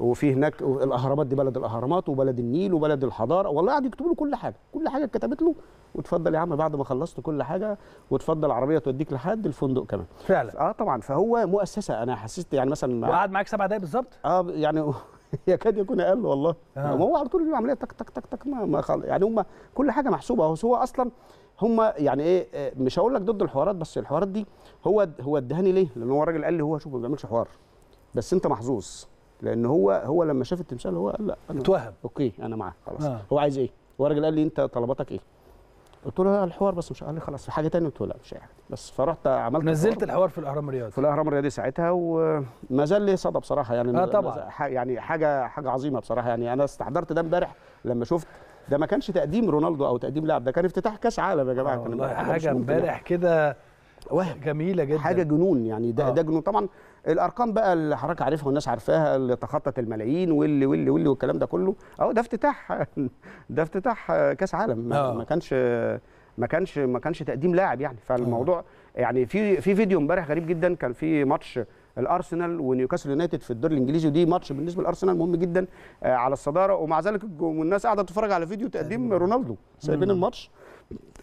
وفي هناك الاهرامات دي بلد الاهرامات وبلد النيل وبلد الحضاره والله قعدوا يكتبوا له كل حاجه كل حاجه اتكتبت له وتفضل يا عم بعد ما خلصت كل حاجه وتفضل عربيه توديك لحد الفندق كمان فعلا اه طبعا فهو مؤسسه انا حسيت يعني مثلا وقعد معاك سبع دقايق بالظبط اه يعني يكاد يكون اقل والله آه. يعني هو على طول عمليه تك تك تك تك ما, ما خل... يعني هم كل حاجه محسوبه هو هو اصلا هم يعني ايه آه، مش هقول لك ضد الحوارات بس الحوارات دي هو هو ادهاني ليه؟ لان هو الراجل قال لي هو شوف ما بيعملش حوار بس انت محظوظ لان هو هو لما شاف التمثال هو قال لا انا اتوهم اوكي انا معاه خلاص آه. هو عايز ايه؟ هو الراجل قال لي انت طلباتك ايه؟ قلت له الحوار بس مش قال لي خلاص في حاجه ثانيه قلت له لا مش حاجه يعني. بس فرحت عملت نزلت الحوار في الاهرام الرياضي في الاهرام الرياضي ساعتها وما زال لي صدى بصراحه يعني آه طبعا يعني حاجه حاجه عظيمه بصراحه يعني انا استحضرت ده امبارح لما شفت ده ما كانش تقديم رونالدو او تقديم لاعب ده كان افتتاح كاس عالم يا جماعه آه، كان حاجه امبارح كده وهم جميله جدا حاجه جنون يعني ده آه. ده جنون طبعا الارقام بقى اللي حضرتك عارفها والناس عارفاها اللي تخطت الملايين واللي واللي واللي والكلام ده كله اهو ده افتتاح ده افتتاح كاس عالم ما, آه. ما كانش ما كانش ما كانش تقديم لاعب يعني فالموضوع آه. يعني في في فيديو امبارح غريب جدا كان في ماتش الارسنال ونيوكاسل يونايتد في الدوري الانجليزي ودي ماتش بالنسبه للارسنال مهم جدا آه، على الصداره ومع ذلك الناس قاعده تتفرج على فيديو تقديم رونالدو سايبين الماتش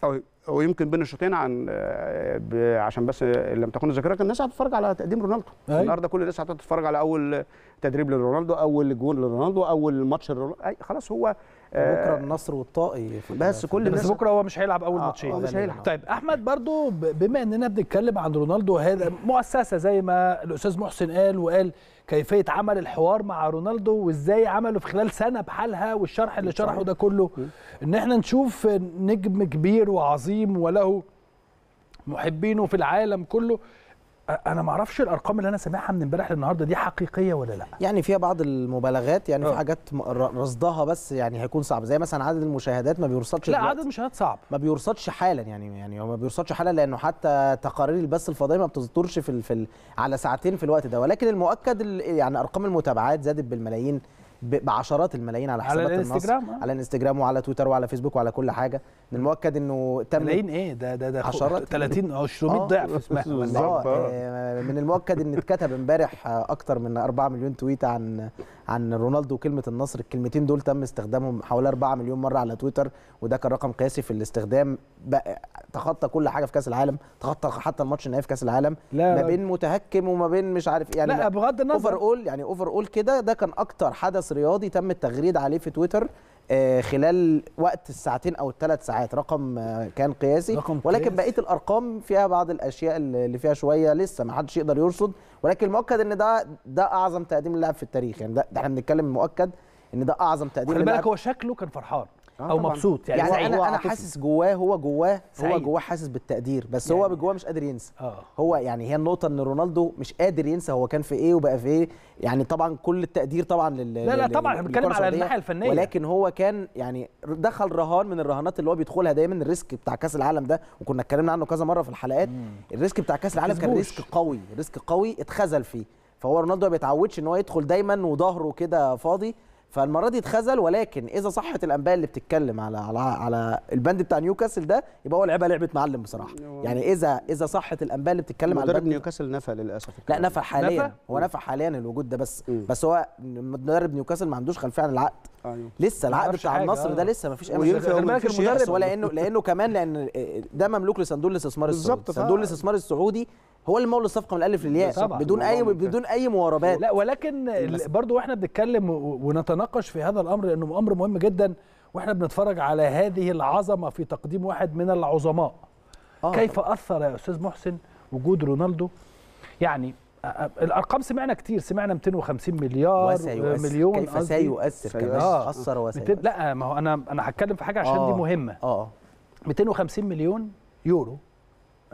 او او يمكن بين الشوطين عن آه، عشان بس لم تكن ذاكرتك الناس هتتفرج على تقديم رونالدو أيوة. النهارده كل الناس هتتفرج على اول تدريب لرونالدو اول جون لرونالدو اول ماتش لرونالدو خلاص هو بكره آه، النصر والطائي بس كل بس بكره هو مش هيلعب اول آه ماتشين آه مش يعني هيلعب طيب احمد برضو بما اننا بنتكلم عن رونالدو هذا مؤسسه زي ما الاستاذ محسن قال وقال كيفيه عمل الحوار مع رونالدو وازاي عمله في خلال سنه بحالها والشرح اللي شرحه ده كله ان احنا نشوف نجم كبير وعظيم وله محبينه في العالم كله انا ما اعرفش الارقام اللي انا سامعها من امبارح للنهارده دي حقيقيه ولا لا يعني فيها بعض المبالغات يعني أه. في حاجات رصدها بس يعني هيكون صعب زي مثلا عدد المشاهدات ما بيرصدش لا عدد المشاهدات صعب ما بيرصدش حالا يعني يعني ما بيرصدش حالا لانه حتى تقارير البث الفضائي ما بتصدرش في, في على ساعتين في الوقت ده ولكن المؤكد يعني ارقام المتابعات زادت بالملايين بعشرات الملايين على حسابات على الانستجرام آه. على الانستجرام وعلى تويتر وعلى فيسبوك وعلى كل حاجه من المؤكد انه تم ملايين ايه ده ده ده عشرات 30 او 200 ضعف اه من المؤكد ان اتكتب امبارح آه، اكتر من 4 مليون تويته عن عن رونالدو وكلمه النصر الكلمتين دول تم استخدامهم حوالي 4 مليون مره على تويتر وده كان رقم قياسي في الاستخدام بقى تخطى كل حاجه في كاس العالم تخطى حتى الماتش النهائي في كاس العالم لا ما بين متهكم وما بين مش عارف إيه. يعني لا بغض النظر اوفر اول يعني اوفر اول كده ده كان اكتر حدث رياضي تم التغريد عليه في تويتر آه، خلال وقت الساعتين او الثلاث ساعات رقم آه، كان قياسي رقم ولكن قياس. بقيه الارقام فيها بعض الاشياء اللي فيها شويه لسه ما حدش يقدر يرصد ولكن المؤكد ان ده ده اعظم تقديم للاعب في التاريخ يعني ده, ده احنا بنتكلم مؤكد ان ده اعظم تقديم خلي بالك هو شكله كان فرحان اه او مبسوط يعني, يعني انا انا حاسس جواه هو جواه هو جواه حاسس بالتقدير بس يعني. هو جواه مش قادر ينسى أوه. هو يعني هي النقطه ان رونالدو مش قادر ينسى هو كان في ايه وبقى في ايه يعني طبعا كل التقدير طبعا لل لا لا طبعا احنا بنتكلم على الناحيه الفنيه ولكن هو كان يعني دخل رهان من الرهانات اللي هو بيدخلها دايما الريسك بتاع كاس العالم ده وكنا اتكلمنا عنه كذا مره في الحلقات مم. الريسك بتاع كاس العالم كان ريسك قوي ريسك قوي اتخذل فيه فهو رونالدو ما بيتعودش ان هو يدخل دايما وظهره كده فاضي فالمره دي اتخزل ولكن اذا صحت الانباء اللي بتتكلم على على على البند بتاع نيوكاسل ده يبقى هو لعبها لعبه معلم بصراحه أيوة. يعني اذا اذا صحت الانباء اللي بتتكلم على مدرب نيوكاسل نفى للاسف لا نفى حاليا نفى؟ هو نفى حاليا الوجود ده بس م. بس هو مدرب نيوكاسل ما عندوش خلفيه عن العقد أيوه. لسه العقد بتاع النصر ده آه. لسه ما فيش اي المدرب ولا انه لانه كمان لان آه، ده مملوك لصندوق الاستثمار السعودي صندوق الاستثمار السعودي هو اللي مول الصفقه من الالف للياء بدون اي بدون اي مواربات لا ولكن برضو واحنا بنتكلم ونتناقش في هذا الامر لانه امر مهم جدا واحنا بنتفرج على هذه العظمه في تقديم واحد من العظماء آه. كيف اثر يا استاذ محسن وجود رونالدو يعني الارقام سمعنا كتير سمعنا 250 مليار وسيؤثر. آه، مليون كيف سيؤثر كيف اثر وسيؤثر آه. لا ما هو انا انا هتكلم في حاجه عشان آه. دي مهمه اه 250 مليون يورو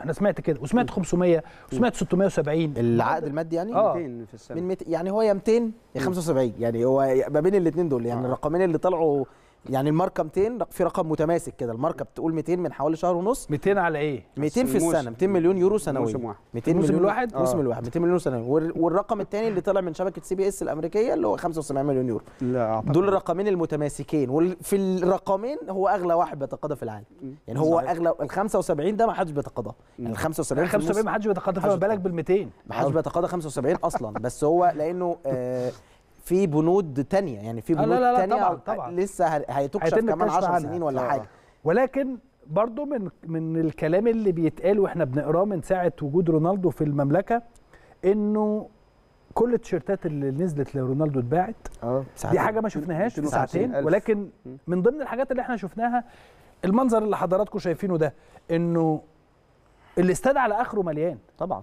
انا سمعت كده وسمعت 500 وسمعت 670 العقد المادي يعني 200 آه. في السنه من 200 يعني هو يا 200 يا 75 يعني هو ما بين الاثنين دول يعني آه. الرقمين اللي طلعوا يعني الماركه 200 في رقم متماسك كده الماركه بتقول 200 من حوالي شهر ونص 200 على ايه 200 في السنه 200 مليون يورو سنويا موسم واحد 200 موسم الواحد موسم آه. الواحد 200 مليون سنويا والرقم الثاني اللي طلع من شبكه سي بي اس الامريكيه اللي هو 75 مليون يورو لا أعتقد. دول الرقمين المتماسكين وفي الرقمين هو اغلى واحد بيتقاضى في العالم يعني هو صحيح. اغلى ال 75 ده ما حدش بيتقاضاه يعني ال 75 75 ما حدش بيتقاضى فيها بالك بال 200 ما حدش بيتقاضى 75 اصلا بس هو لانه آه في بنود تانية يعني في آه، بنود لا لا لا تانية طبعا طبعا لسه هيتكشف كمان 10 سنين ولا آه. حاجه ولكن برضو من من الكلام اللي بيتقال واحنا بنقراه من ساعه وجود رونالدو في المملكه انه كل التيشيرتات اللي نزلت لرونالدو اتباعت اه دي حاجه ما شفناهاش في ساعتين ولكن من ضمن الحاجات اللي احنا شفناها المنظر اللي حضراتكم شايفينه ده انه الاستاد على اخره مليان طبعا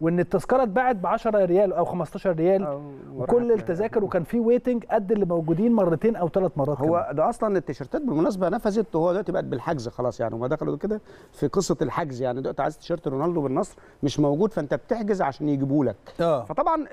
وان التذكره اتباعت ب 10 ريال او 15 ريال أو وكل التذاكر وكان في ويتنج قد اللي موجودين مرتين او ثلاث مرات هو كمان. ده اصلا التيشيرتات بالمناسبه نفذت وهو دلوقتي بقت بالحجز خلاص يعني هم دخلوا كده في قصه الحجز يعني دلوقتي عايز تيشيرت رونالدو بالنصر مش موجود فانت بتحجز عشان يجيبوا لك آه. فطبعا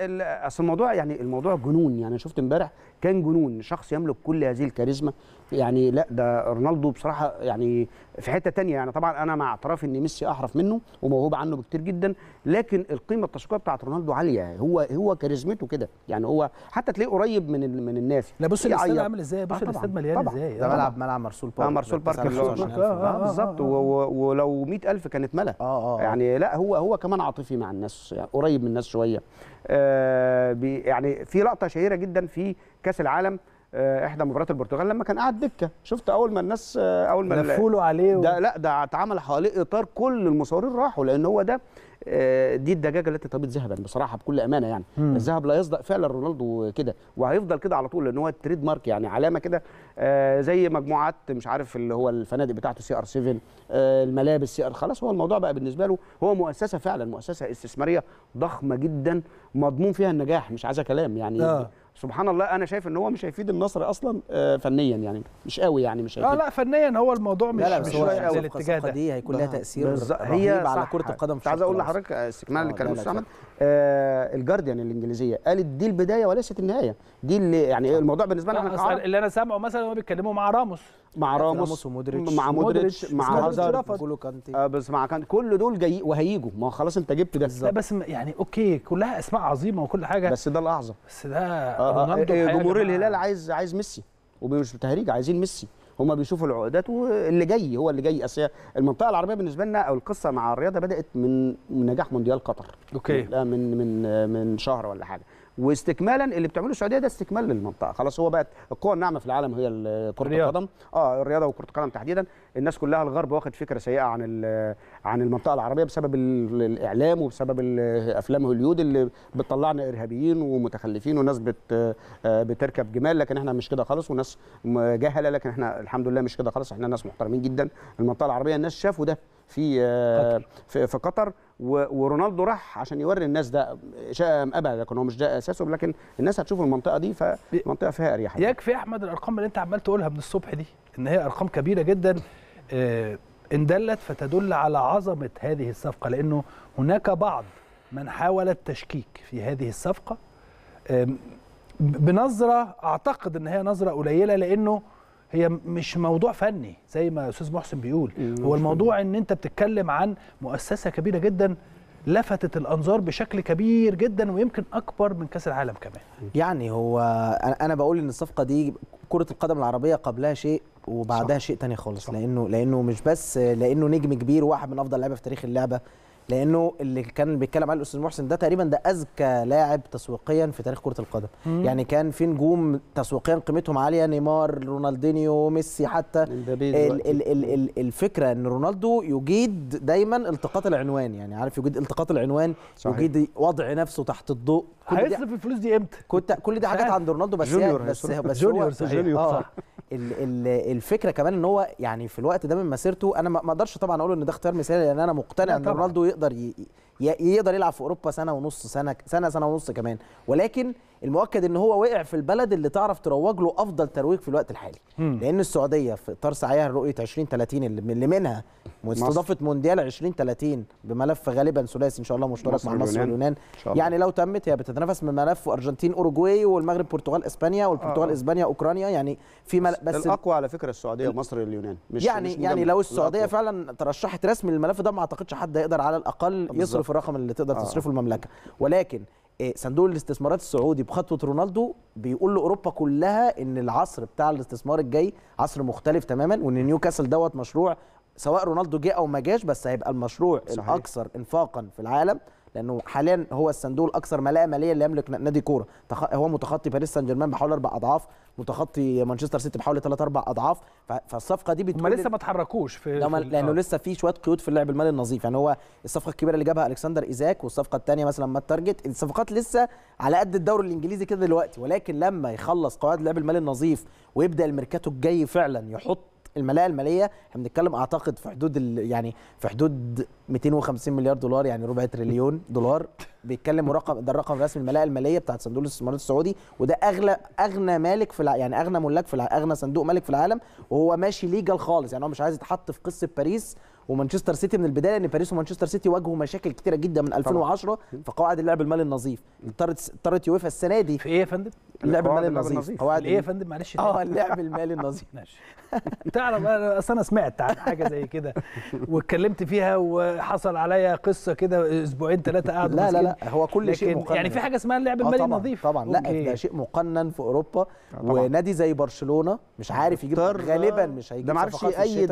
اصل الموضوع يعني الموضوع جنون يعني شفت امبارح كان جنون شخص يملك كل هذه الكاريزما يعني لا ده رونالدو بصراحه يعني في حته تانية يعني طبعا انا مع اعتراف ان ميسي احرف منه وموهوب عنه بكتير جدا لكن القيمه التسويقيه بتاعت رونالدو عاليه هو هو كاريزمته كده يعني هو حتى تلاقيه قريب من من الناس لا بص الاستاد عامل ازاي بص آه، الاستاد مليان ازاي ده آه. ملعب ملعب مرسول بارك اه مرسول بارك آه، بالظبط ولو 100000 كانت ملا اه اه يعني لا هو هو كمان عاطفي مع الناس يعني قريب من الناس شويه يعني في لقطه شهيره جدا في كاس العالم آه، احدى مباريات البرتغال لما كان قاعد دكه شفت اول ما الناس آه، اول ما لفوا عليه ده لا ده اتعمل حواليه اطار كل المصورين راحوا لان هو ده آه، دي الدجاجه التي تبيض ذهبا بصراحه بكل امانه يعني مم. الذهب لا يصدق فعلا رونالدو كده وهيفضل كده على طول لان هو التريد مارك يعني علامه كده زي مجموعات مش عارف اللي هو الفنادق بتاعته سي ار 7 الملابس سي ار خلاص هو الموضوع بقى بالنسبه له هو مؤسسه فعلا مؤسسه استثماريه ضخمه جدا مضمون فيها النجاح مش عايزه كلام يعني آه. سبحان الله انا شايف ان هو مش هيفيد النصر اصلا آه، فنيا يعني مش قوي يعني مش آه، هيفيد لا لا فنيا هو الموضوع مش لا لا مش هو قوي الاتجاه ده دي هيكون لها تاثير هي على كره القدم في عايز اقول لحضرتك آه، استكمال للكلام الاستاذ احمد الجارديان الانجليزيه قالت دي البدايه وليست النهايه دي اللي يعني الموضوع بالنسبه لنا احنا اللي انا سامعه مثلا هم بيتكلموا مع راموس مع راموس ومودريتش مع مودريتش مع هازارد بس, آه بس مع كان كل دول جاي وهيجوا ما خلاص انت جبت ده لا بس يعني اوكي كلها اسماء عظيمه وكل حاجه بس ده الاعظم بس ده آه آه, آه، جمهور الهلال عايز عايز ميسي ومش تهريج عايزين ميسي هما بيشوفوا العقودات واللي جاي هو اللي جاي اسيا المنطقه العربيه بالنسبه لنا او القصه مع الرياضه بدات من نجاح مونديال قطر اوكي لا من من آه، من شهر ولا حاجه واستكمالا اللي بتعمله السعوديه ده استكمال للمنطقه خلاص هو بقت القوه الناعمه في العالم هي كره القدم اه الرياضه وكره القدم تحديدا الناس كلها الغرب واخد فكره سيئه عن عن المنطقه العربيه بسبب الاعلام وبسبب افلام هوليود اللي بتطلعنا ارهابيين ومتخلفين وناس بت آه، بتركب جمال لكن احنا مش كده خالص وناس جهله لكن احنا الحمد لله مش كده خالص احنا ناس محترمين جدا المنطقه العربيه الناس شافوا ده في آه، في, في قطر ورونالدو راح عشان يوري الناس ده شاء ام ابى لكن هو مش ده اساسه لكن الناس هتشوف المنطقه دي فمنطقه فيها اريحيه يكفي يا احمد الارقام اللي انت عمال تقولها من الصبح دي ان هي ارقام كبيره جدا آه، ان دلت فتدل على عظمه هذه الصفقه لانه هناك بعض من حاول التشكيك في هذه الصفقه بنظره اعتقد ان هي نظره قليله لانه هي مش موضوع فني زي ما استاذ محسن بيقول إيه، هو الموضوع ان انت بتتكلم عن مؤسسه كبيره جدا لفتت الانظار بشكل كبير جدا ويمكن اكبر من كاس العالم كمان يعني هو انا بقول ان الصفقه دي كره القدم العربيه قبلها شيء وبعدها صح. شيء تاني خالص صح. لانه لانه مش بس لانه نجم كبير واحد من افضل لعيبه في تاريخ اللعبه لانه اللي كان بيتكلم عليه الاستاذ محسن ده تقريبا ده اذكى لاعب تسويقيا في تاريخ كره القدم مم. يعني كان في نجوم تسويقيا قيمتهم عاليه نيمار رونالدينيو ميسي حتى ال ال ال ال الفكره ان رونالدو يجيد دايما التقاط العنوان يعني عارف يجيد التقاط العنوان صحيح. يجيد وضع نفسه تحت الضوء هيصرف الفلوس دي امتى؟ كنت كل دي حاجات عند رونالدو بس جونيور بس هي بس جونيور هو جونيور اه صح. ال ال الفكره كمان ان هو يعني في الوقت ده من مسيرته انا ما اقدرش طبعا اقول ان ده اختيار مثالي لان انا مقتنع ان رونالدو يقدر ي... يقدر يلعب في اوروبا سنه ونص سنه سنه سنه ونص كمان ولكن المؤكد ان هو وقع في البلد اللي تعرف تروج له افضل ترويج في الوقت الحالي م. لان السعوديه في اطار سعيها لرؤيه 2030 اللي منها واستضافه مونديال 2030 بملف غالبا ثلاثي ان شاء الله مشترك مع مصر واليونان يعني لو تمت هي بتتنافس من ملف ارجنتين اوروجواي والمغرب برتغال اسبانيا والبرتغال آه. اسبانيا اوكرانيا يعني في مل... بس الاقوى على فكره السعوديه مصر واليونان مش يعني مش يعني, يعني لو السعوديه فعلا ترشحت رسمي للملف ده ما اعتقدش حد هيقدر على الاقل يصرف الرقم اللي تقدر آه. تصرفه المملكه ولكن إيه، صندوق الاستثمارات السعودي بخطوه رونالدو بيقول لاوروبا كلها ان العصر بتاع الاستثمار الجاي عصر مختلف تماما وان نيوكاسل دوت مشروع سواء رونالدو جه او ما جاش بس هيبقى المشروع صحيح. الاكثر انفاقا في العالم لانه حاليا هو الصندوق الاكثر ملاءه ماليه اللي يملك نادي كوره هو متخطي باريس سان جيرمان بحوالي اربع اضعاف متخطي مانشستر سيتي بحوالي ثلاث اربع اضعاف فالصفقه دي بتقول لسه ما اتحركوش في, في لانه آه. لسه في شويه قيود في اللعب المالي النظيف يعني هو الصفقه الكبيره اللي جابها الكسندر ايزاك والصفقه الثانيه مثلا ما التارجت الصفقات لسه على قد الدوري الانجليزي كده دلوقتي ولكن لما يخلص قواعد اللعب المالي النظيف ويبدا الميركاتو الجاي فعلا يحط الملاءه الماليه احنا بنتكلم اعتقد في حدود يعني في حدود 250 مليار دولار يعني ربع تريليون دولار بيتكلم رقم ده الرقم الرسمي الملاءه الماليه بتاعت صندوق الاستثمارات السعودي وده اغلى اغنى مالك في الع... يعني اغنى ملاك في الع... اغنى صندوق مالك في العالم وهو ماشي ليجل خالص يعني هو مش عايز يتحط في قصه باريس ومانشستر سيتي من البدايه لان باريس ومانشستر سيتي واجهوا مشاكل كتيره جدا من 2010 في قواعد اللعب المالي النظيف اضطرت اضطرت يوفا السنه دي في ايه يا فندم؟ اللعب المالي النظيف قواعد ايه يا فندم معلش اه اللعب المالي النظيف تعرف انا اصل انا سمعت عن حاجه زي كده واتكلمت فيها وحصل عليا قصه كده اسبوعين ثلاثه قعدوا لا لا لا هو كل شيء مقنن يعني في حاجه اسمها اللعب آه، المالي النظيف طبعا لا ده شيء مقنن في اوروبا آه، ونادي زي برشلونه مش آه، عارف يجيب غالبا مش هيجيب ده معرفش يقيد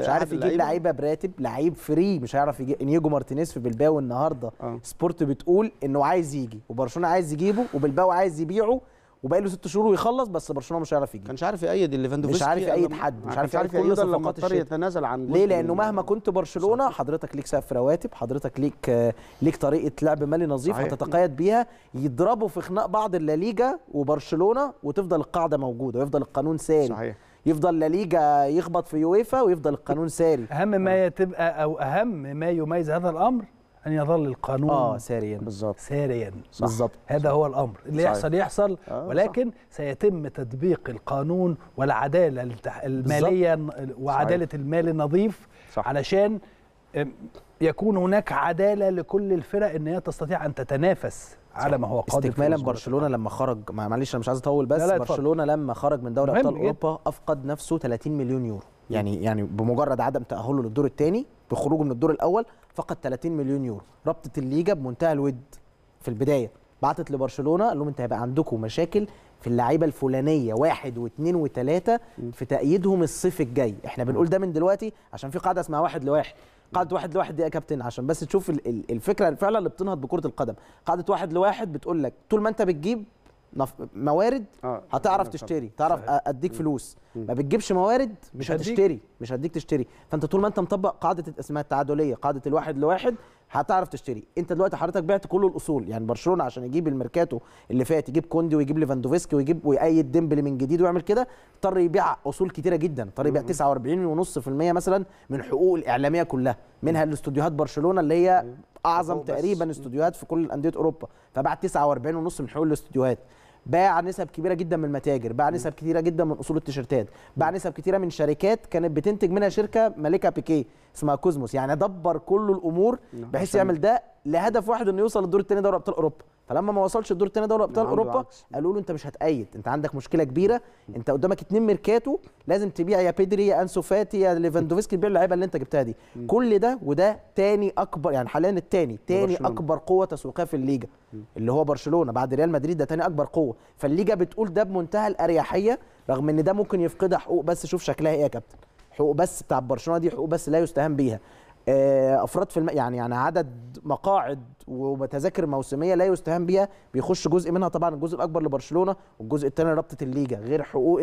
مش عارف يجيب لعيبه براتب لعيب فري مش هيعرف يجيب انيجو مارتينيز في بلباو النهارده سبورت بتقول انه عايز يجي وبرشلونه عايز يجيبه وبلباو عايز يبيعه وباقي له ست شهور ويخلص بس برشلونه مش هيعرف يجيب كانش عارف يأيد ليفاندوفسكي مش عارف يأيد حد مش عارف يأيد كل صفقات الشتاء يتنازل عن ليه لانه مهما كنت برشلونه حضرتك ليك سقف رواتب حضرتك ليك ليك طريقه لعب مالي نظيف هتتقيد بيها يضربوا في خناق بعض الليجا وبرشلونه وتفضل القاعده موجوده ويفضل القانون ساري صحيح يفضل لا ليجا يخبط في يويفا ويفضل القانون ساري اهم ما تبقى او اهم ما يميز هذا الامر ان يظل القانون اه ساريا بالظبط ساريا بالظبط هذا هو الامر اللي صحيح. يحصل يحصل آه ولكن صح. سيتم تطبيق القانون والعداله الماليه بالزبط. وعداله صحيح. المال النظيف صح. علشان يكون هناك عداله لكل الفرق ان هي تستطيع ان تتنافس على ما هو قادر استكمالا برشلونه لما خرج معلش انا مش عايز اطول بس لا لا برشلونه لما خرج من دوري ابطال اوروبا افقد نفسه 30 مليون يورو يعني يعني بمجرد عدم تاهله للدور الثاني بخروجه من الدور الاول فقط 30 مليون يورو رابطه الليجا بمنتهى الود في البدايه بعتت لبرشلونه قال لهم انت هيبقى عندكم مشاكل في اللعيبه الفلانيه واحد واثنين وثلاثه في تأييدهم الصيف الجاي احنا بنقول ده من دلوقتي عشان في قاعده اسمها واحد لواحد قاعده واحد لواحد دي يا كابتن عشان بس تشوف الفكره فعلا اللي بتنهض بكره القدم قاعده واحد لواحد بتقول لك طول ما انت بتجيب موارد آه. آه، هتعرف آه. تشتري تعرف صحيح. اديك فلوس مم. ما بتجيبش موارد مش هتشتري مش هديك تشتري فانت طول ما انت مطبق قاعده اسمها التعادليه قاعده الواحد لواحد هتعرف تشتري انت دلوقتي حضرتك بعت كل الاصول يعني برشلونه عشان يجيب الميركاتو اللي فات يجيب كوندي ويجيب ليفاندوفسكي ويجيب ويأيد ديمبلي من جديد ويعمل كده اضطر يبيع اصول كتيره جدا اضطر يبيع 49.5% مثلا من حقوق الاعلاميه كلها منها الاستوديوهات برشلونه اللي هي اعظم تقريبا استوديوهات في كل انديه اوروبا فبعت 49.5 من حقوق الاستوديوهات باع نسب كبيره جدا من المتاجر باع نسب كتيره جدا من اصول التيشيرتات باع نسب كتيره من شركات كانت بتنتج منها شركه مالكه بيكيه اسمها كوزموس يعني دبر كل الامور نعم، بحيث يعمل ده لهدف واحد انه يوصل للدور الثاني دوري ابطال اوروبا فلما ما وصلش الدور الثاني دوري ابطال نعم، اوروبا قالوا له انت مش هتأيد انت عندك مشكله كبيره انت قدامك اتنين ميركاتو لازم تبيع يا بيدري يا انسو فاتي يا ليفاندوفسكي تبيع اللعيبه اللي انت جبتها دي مم. كل ده وده تاني اكبر يعني حاليا التاني تاني برشلونة. اكبر قوه تسويقيه في الليجا اللي هو برشلونه بعد ريال مدريد ده تاني اكبر قوه فالليجا بتقول ده بمنتهى الاريحيه رغم ان ده ممكن يفقدها حقوق بس شوف شكلها ايه يا كابتن حقوق بس بتاع برشلونه دي حقوق بس لا يستهان بيها آه، افراد في الم... يعني يعني عدد مقاعد وتذاكر موسميه لا يستهان بيها بيخش جزء منها طبعا الجزء الاكبر لبرشلونه والجزء الثاني رابطه الليجا غير حقوق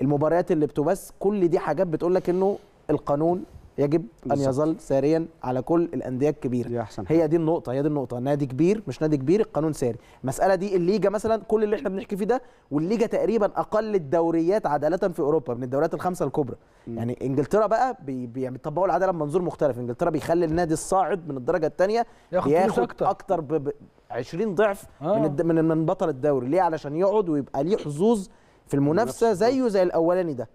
المباريات اللي بتبث كل دي حاجات بتقول لك انه القانون يجب بالزبط. ان يظل ساريا على كل الانديه الكبيره هي دي النقطه هي دي النقطه نادي كبير مش نادي كبير القانون ساري المساله دي الليجا مثلا كل اللي احنا بنحكي فيه ده والليجا تقريبا اقل الدوريات عداله في اوروبا من الدوريات الخمسه الكبرى م. يعني انجلترا بقى يعني بيطبقوا العداله بمنظور مختلف انجلترا بيخلي النادي الصاعد من الدرجه الثانيه ياخد, ياخد اكتر, أكتر ب 20 ضعف آه. من من بطل الدوري ليه علشان يقعد ويبقى ليه حظوظ في المنافسه زيه آه. زي الاولاني ده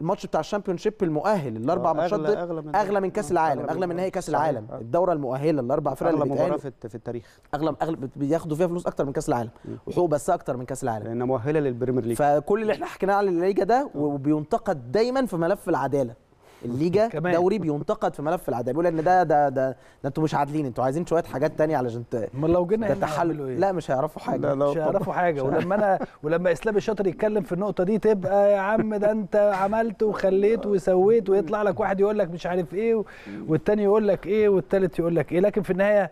الماتش بتاع الشامبيون شيب المؤهل الاربع آه، ماتشات ده اغلى من, آه، أغلى من كاس العالم اغلى من نهائي كاس العالم الدوره المؤهله الاربع فرق اللي بتقال في التاريخ اغلى اغلى بياخدوا فيها فلوس اكتر من كاس العالم وحقوق بس اكتر من كاس العالم لانها مؤهله للبريمير ليج فكل اللي احنا حكيناه عن الليجا ده وبينتقد دايما في ملف العداله الليجا كمان. دوري بينتقد في ملف العداله بيقول ان ده ده ده, ده انتوا مش عادلين انتوا عايزين شويه حاجات تانية علشان ما لو جينا تحلوا إيه؟ لا مش هيعرفوا حاجه لا لا مش هيعرفوا حاجه ولما انا ولما اسلام الشاطر يتكلم في النقطه دي تبقى يا عم ده انت عملت وخليت وسويت ويطلع لك واحد يقول لك مش عارف ايه والتاني يقول لك ايه والتالت يقول لك ايه لكن في النهايه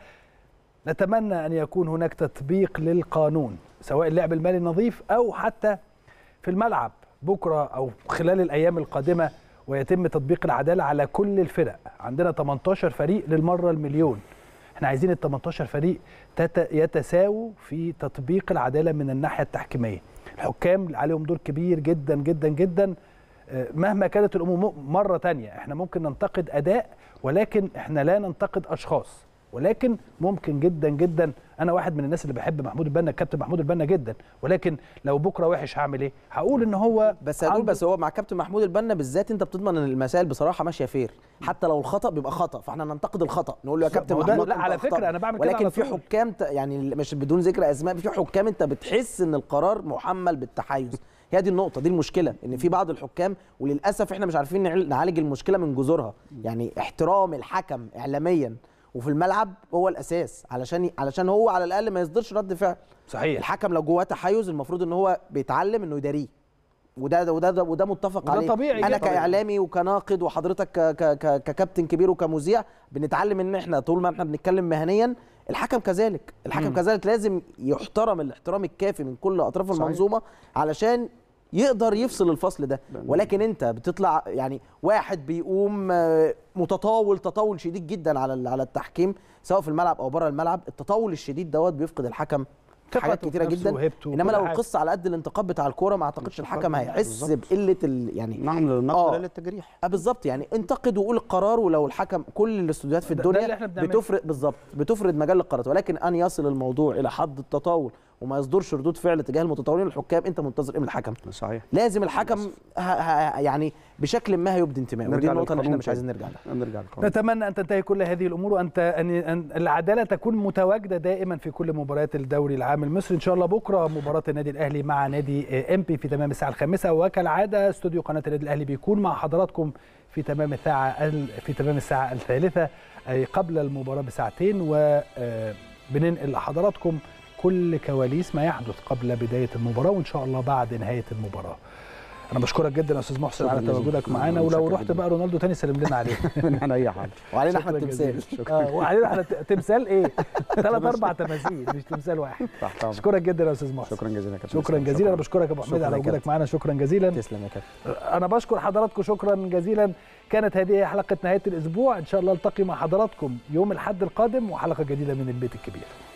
نتمنى ان يكون هناك تطبيق للقانون سواء اللعب المالي النظيف او حتى في الملعب بكره او خلال الايام القادمه ويتم تطبيق العداله على كل الفرق عندنا 18 فريق للمره المليون احنا عايزين ال 18 فريق يتساووا في تطبيق العداله من الناحيه التحكيميه الحكام عليهم دور كبير جدا جدا جدا آه، مهما كانت الامور مره تانية احنا ممكن ننتقد اداء ولكن احنا لا ننتقد اشخاص ولكن ممكن جدا جدا انا واحد من الناس اللي بحب محمود البنا الكابتن محمود البنا جدا ولكن لو بكره وحش هعمل ايه هقول ان هو بس هقول بس هو مع كابتن محمود البنا بالذات انت بتضمن ان المسائل بصراحه ماشيه فير حتى لو الخطا بيبقى خطا فاحنا ننتقد الخطا نقول له يا كابتن محمود لا على فكره انا بعمل ولكن كده في حكام يعني مش بدون ذكر اسماء في حكام انت بتحس ان القرار محمل بالتحيز هي دي النقطه دي المشكله ان في بعض الحكام وللاسف احنا مش عارفين نعالج المشكله من جذورها يعني احترام الحكم اعلاميا وفي الملعب هو الاساس علشان علشان هو على الاقل ما يصدرش رد فعل صحيح الحكم لو جواه تحيز المفروض ان هو بيتعلم انه يداريه وده ده وده ده وده متفق وده عليه طبيعي انا طبيعي. كاعلامي وكناقد وحضرتك ككابتن كبير وكمذيع بنتعلم ان احنا طول ما احنا بنتكلم مهنيا الحكم كذلك الحكم م. كذلك لازم يحترم الاحترام الكافي من كل اطراف صحيح. المنظومه علشان يقدر يفصل الفصل ده ولكن انت بتطلع يعني واحد بيقوم آه، متطاول تطاول شديد جدا على على التحكيم سواء في الملعب او بره الملعب التطاول الشديد دوت بيفقد الحكم حاجات كتيره جدا انما لو القصه على قد الانتقاد بتاع الكوره ما اعتقدش الحكم هيحس بقله يعني نعم للنقد آه. للتجريح اه بالظبط يعني انتقد وقول القرار ولو الحكم كل الاستوديوهات في الدنيا بتفرق بالظبط بتفرد مجال القرارات ولكن ان يصل الموضوع الى حد التطاول وما يصدرش ردود فعل تجاه المتطورين الحكام انت منتظر ايه من الحكم صحيح لازم الحكم ها يعني بشكل ما هيبدي انتمائه ودي النقطه اللي احنا مش عايزين نرجع لها نرجع للقانون نتمنى ان تنتهي كل هذه الامور وان ان العداله تكون متواجده دائما في كل مباريات الدوري العام المصري ان شاء الله بكره مباراه النادي الاهلي مع نادي إيه، امبي في تمام الساعه الخامسه وكالعاده استوديو قناه النادي الاهلي بيكون مع حضراتكم في تمام الساعه في تمام الساعه الثالثه اي قبل المباراه بساعتين وبننقل لحضراتكم كل كواليس ما يحدث قبل بدايه المباراه وان شاء الله بعد نهايه المباراه انا بشكرك جدا يا استاذ محسن على تواجدك معانا ولو رحت بقى رونالدو تاني سلم لنا عليه من أي حد وعلينا احنا التمثال شكرا آه، وعلينا احنا تمثال ايه؟ ثلاث اربع تماثيل مش تمثال واحد بشكرك جدا يا استاذ محسن شكرا جزيلا يا كابتن شكرا جزيلا انا بشكرك يا ابو حميد على وجودك معانا شكرا جزيلا تسلم يا كابتن انا بشكر حضراتكم شكرا جزيلا كانت هذه حلقه نهايه الاسبوع ان شاء الله التقي مع حضراتكم يوم الاحد القادم وحلقه جديده من البيت الكبير